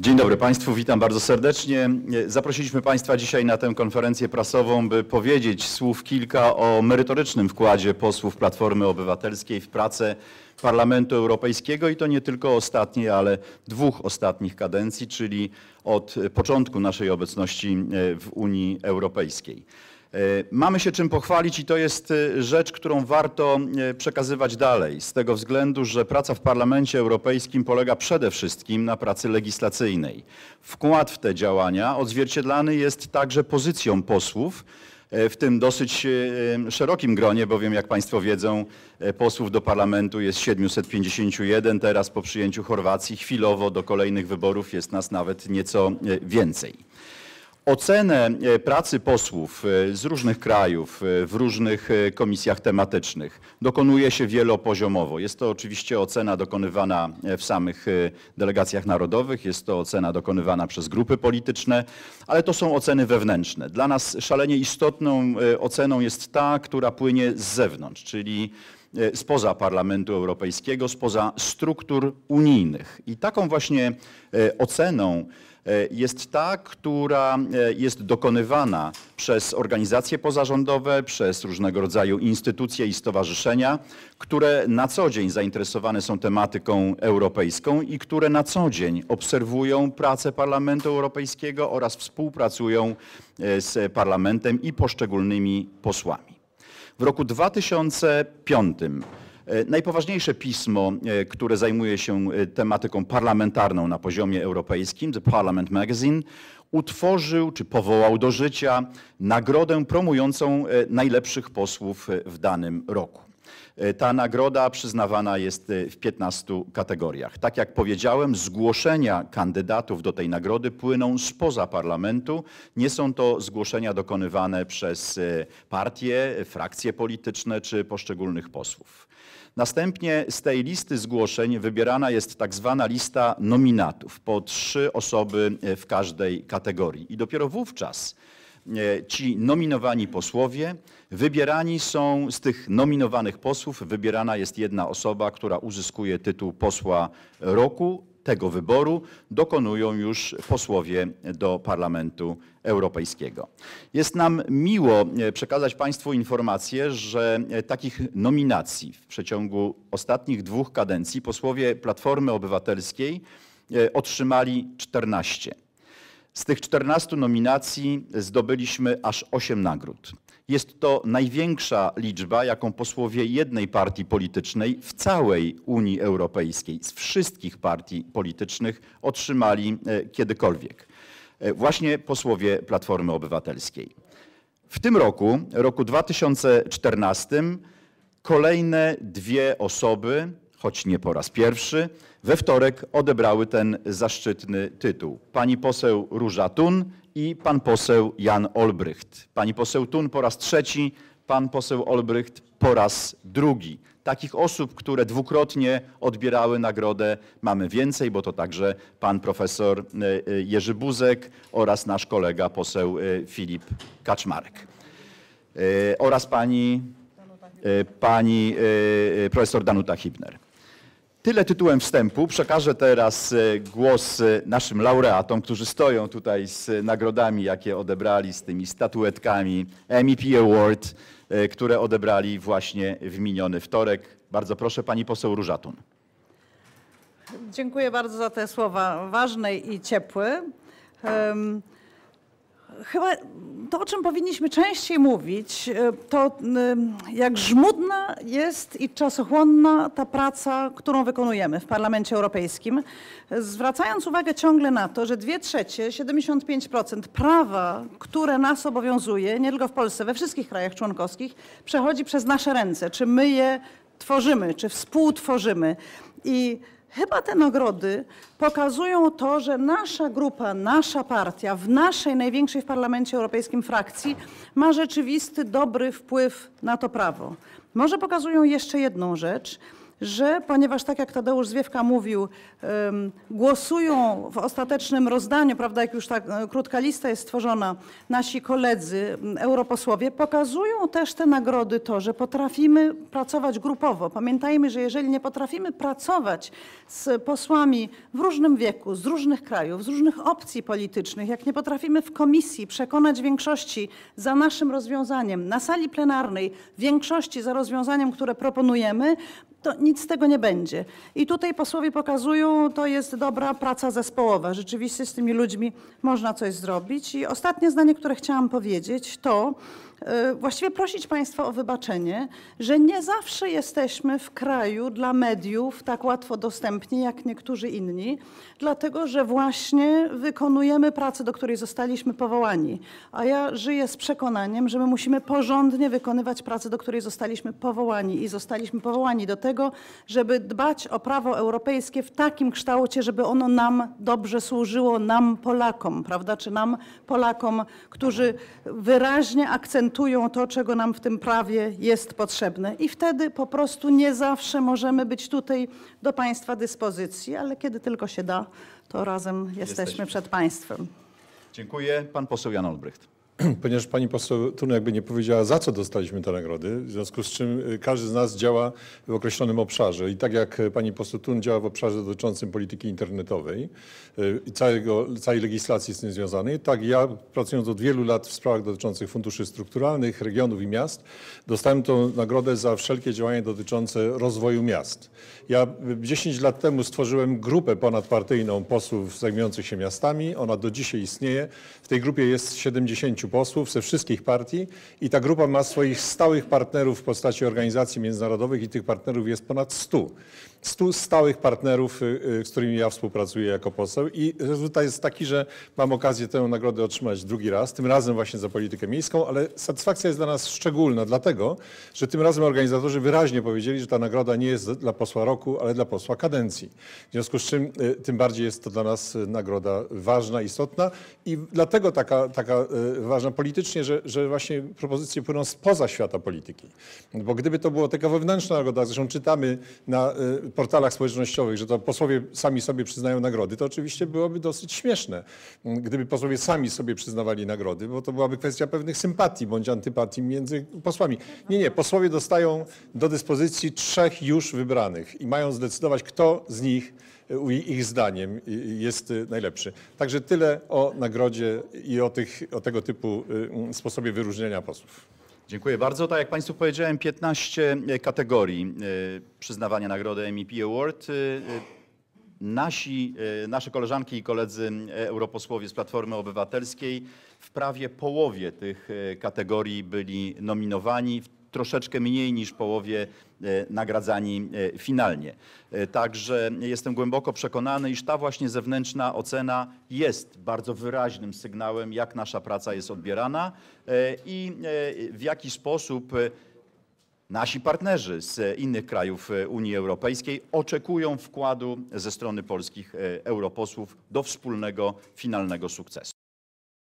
Dzień dobry Państwu, witam bardzo serdecznie. Zaprosiliśmy Państwa dzisiaj na tę konferencję prasową, by powiedzieć słów kilka o merytorycznym wkładzie posłów Platformy Obywatelskiej w pracę Parlamentu Europejskiego i to nie tylko ostatniej, ale dwóch ostatnich kadencji, czyli od początku naszej obecności w Unii Europejskiej. E, mamy się czym pochwalić i to jest e, rzecz, którą warto e, przekazywać dalej, z tego względu, że praca w Parlamencie Europejskim polega przede wszystkim na pracy legislacyjnej. Wkład w te działania odzwierciedlany jest także pozycją posłów, w tym dosyć szerokim gronie, bowiem jak Państwo wiedzą, posłów do parlamentu jest 751, teraz po przyjęciu Chorwacji chwilowo do kolejnych wyborów jest nas nawet nieco więcej ocenę e, pracy posłów e, z różnych krajów e, w różnych komisjach tematycznych dokonuje się wielopoziomowo. Jest to oczywiście ocena dokonywana w samych delegacjach narodowych, jest to ocena dokonywana przez grupy polityczne, ale to są oceny wewnętrzne. Dla nas szalenie istotną oceną jest ta, która płynie z zewnątrz, czyli E, spoza Parlamentu Europejskiego, spoza struktur unijnych. I taką właśnie e, oceną e, jest ta, która jest dokonywana przez organizacje pozarządowe, przez różnego rodzaju instytucje i stowarzyszenia, które na co dzień zainteresowane są tematyką europejską i które na co dzień obserwują pracę Parlamentu Europejskiego oraz współpracują z Parlamentem i poszczególnymi posłami. W roku 2005 e, Najpoważniejsze pismo, e, które zajmuje się e, tematyką parlamentarną na poziomie europejskim, The Parliament Magazine, utworzył czy powołał do życia nagrodę promującą najlepszych posłów w danym roku. E, ta nagroda przyznawana jest e, w 15 kategoriach. Tak jak powiedziałem, zgłoszenia kandydatów do tej nagrody płyną spoza parlamentu. Nie są to zgłoszenia dokonywane przez e, partie, frakcje polityczne czy poszczególnych posłów. Następnie z tej listy zgłoszeń wybierana jest tak zwana lista nominatów, po trzy osoby w każdej kategorii. I dopiero wówczas E, ci nominowani posłowie. Wybierani są z tych nominowanych posłów, wybierana jest jedna osoba, która uzyskuje tytuł posła roku. Tego wyboru dokonują już posłowie do Parlamentu Europejskiego. Jest nam miło e, przekazać Państwu informację, że e, takich nominacji w przeciągu ostatnich dwóch kadencji posłowie Platformy Obywatelskiej otrzymali 14. Z tych 14 nominacji zdobyliśmy aż 8 nagród. Jest to największa liczba, jaką posłowie jednej partii politycznej w całej Unii Europejskiej, z wszystkich partii politycznych otrzymali e, kiedykolwiek. E, właśnie posłowie Platformy Obywatelskiej. W tym roku, roku 2014, kolejne dwie osoby choć nie po raz pierwszy, we wtorek odebrały ten zaszczytny tytuł. Pani poseł Róża Tun i pan poseł Jan Olbrycht. Pani poseł Tun po raz trzeci, pan poseł Olbrycht po raz drugi. Takich osób, które dwukrotnie odbierały nagrodę, mamy więcej, bo to także pan profesor e, e, Jerzy Buzek oraz nasz kolega poseł e, Filip Kaczmarek. Oraz pani, pani profesor Danuta Hibner. Tyle tytułem wstępu. Przekażę teraz e, głos e, naszym laureatom, którzy stoją tutaj z nagrodami, jakie odebrali, z tymi statuetkami MEP Award, e, które odebrali właśnie w miniony wtorek. Bardzo proszę, pani poseł Różatun. Dziękuję bardzo za te słowa ważne i ciepłe. Chyba to, o czym powinniśmy częściej mówić, e, to jak żmudna jest i czasochłonna ta praca, którą wykonujemy w Parlamencie Europejskim, zwracając uwagę ciągle na to, że dwie trzecie, 75% prawa, które nas obowiązuje, nie tylko w Polsce, we wszystkich krajach członkowskich, przechodzi przez nasze ręce. Czy my je tworzymy, czy współtworzymy. I Chyba te nagrody pokazują to, że nasza grupa, nasza partia w naszej największej w Parlamencie Europejskim frakcji ma rzeczywisty dobry wpływ na to prawo. Może pokazują jeszcze jedną rzecz, że ponieważ tak jak Tadeusz Zwiewka mówił, głosują w ostatecznym rozdaniu, prawda, jak już tak krótka lista jest stworzona, nasi koledzy, europosłowie, pokazują też te nagrody to, że potrafimy pracować grupowo. Pamiętajmy, że jeżeli nie potrafimy pracować z posłami w różnym wieku, z różnych krajów, z różnych opcji politycznych, jak nie potrafimy w komisji przekonać większości za naszym rozwiązaniem, na sali plenarnej większości za rozwiązaniem, które proponujemy, to nic z tego nie będzie. I tutaj posłowie pokazują, to jest dobra praca zespołowa. Rzeczywiście z tymi ludźmi można coś zrobić. I ostatnie zdanie, które chciałam powiedzieć, to E, właściwie prosić Państwa o wybaczenie, że nie zawsze jesteśmy w kraju dla mediów tak łatwo dostępni jak niektórzy inni, dlatego że właśnie wykonujemy pracę, do której zostaliśmy powołani. A ja żyję z przekonaniem, że my musimy porządnie wykonywać pracę, do której zostaliśmy powołani i zostaliśmy powołani do tego, żeby dbać o prawo europejskie w takim kształcie, żeby ono nam dobrze służyło, nam Polakom, prawda, czy nam Polakom, którzy wyraźnie akcentują reglamentują to, czego nam w tym prawie jest potrzebne. I wtedy po prostu nie zawsze możemy być tutaj do Państwa dyspozycji, ale kiedy tylko się da, to razem jesteśmy, jesteśmy. przed Państwem. Dziękuję. Pan poseł Jan Olbrycht. ponieważ pani poseł Turniak jakby nie powiedziała, za co dostaliśmy te nagrody, w związku z czym y, każdy z nas działa w określonym obszarze. I tak jak pani poseł Tun działa w obszarze dotyczącym polityki internetowej y, i całego, całej legislacji z tym związanej, tak ja pracując od wielu lat w sprawach dotyczących funduszy strukturalnych, regionów i miast, dostałem tę nagrodę za wszelkie działania dotyczące rozwoju miast. Ja 10 y, lat temu stworzyłem grupę ponadpartyjną posłów zajmujących się miastami. Ona do dzisiaj istnieje. W tej grupie jest 70 pięciu posłów ze wszystkich partii i ta grupa ma swoich stałych partnerów w postaci organizacji międzynarodowych i tych partnerów jest ponad 100 stu stałych partnerów, y, y, z którymi ja współpracuję jako poseł. I rezultat jest taki, że mam okazję tę nagrodę otrzymać drugi raz, tym razem właśnie za politykę miejską, ale satysfakcja jest dla nas szczególna, dlatego, że tym razem organizatorzy wyraźnie powiedzieli, że ta nagroda nie jest dla posła roku, ale dla posła kadencji. W związku z czym y, tym bardziej jest to dla nas nagroda ważna, istotna i dlatego taka, taka ważna politycznie, że, że właśnie propozycje płyną spoza świata polityki. Bo gdyby to była taka wewnętrzna nagroda, zresztą czytamy na portalach społecznościowych, że to posłowie sami sobie przyznają nagrody, to oczywiście byłoby dosyć śmieszne, mm, gdyby posłowie sami sobie przyznawali nagrody, bo to byłaby kwestia pewnych sympatii bądź antypatii między posłami. Nie, nie, posłowie dostają do dyspozycji trzech już wybranych i mają zdecydować, kto z nich y, ich zdaniem y, y, jest najlepszy. Także tyle o nagrodzie i o, tych, o tego typu mm, sposobie wyróżnienia posłów. Dziękuję bardzo. Tak jak Państwu powiedziałem, 15 e, kategorii e, przyznawania nagrody MEP Award. E, nasi, nasze koleżanki i koledzy europosłowie z Platformy Obywatelskiej w prawie połowie tych kategorii byli nominowani troszeczkę mniej niż połowie e, nagradzani e, finalnie. E, także jestem głęboko przekonany, iż ta właśnie zewnętrzna ocena jest bardzo wyraźnym sygnałem, jak nasza praca jest odbierana i w jaki sposób nasi partnerzy z innych krajów Unii Europejskiej oczekują wkładu ze strony polskich europosłów do wspólnego finalnego sukcesu.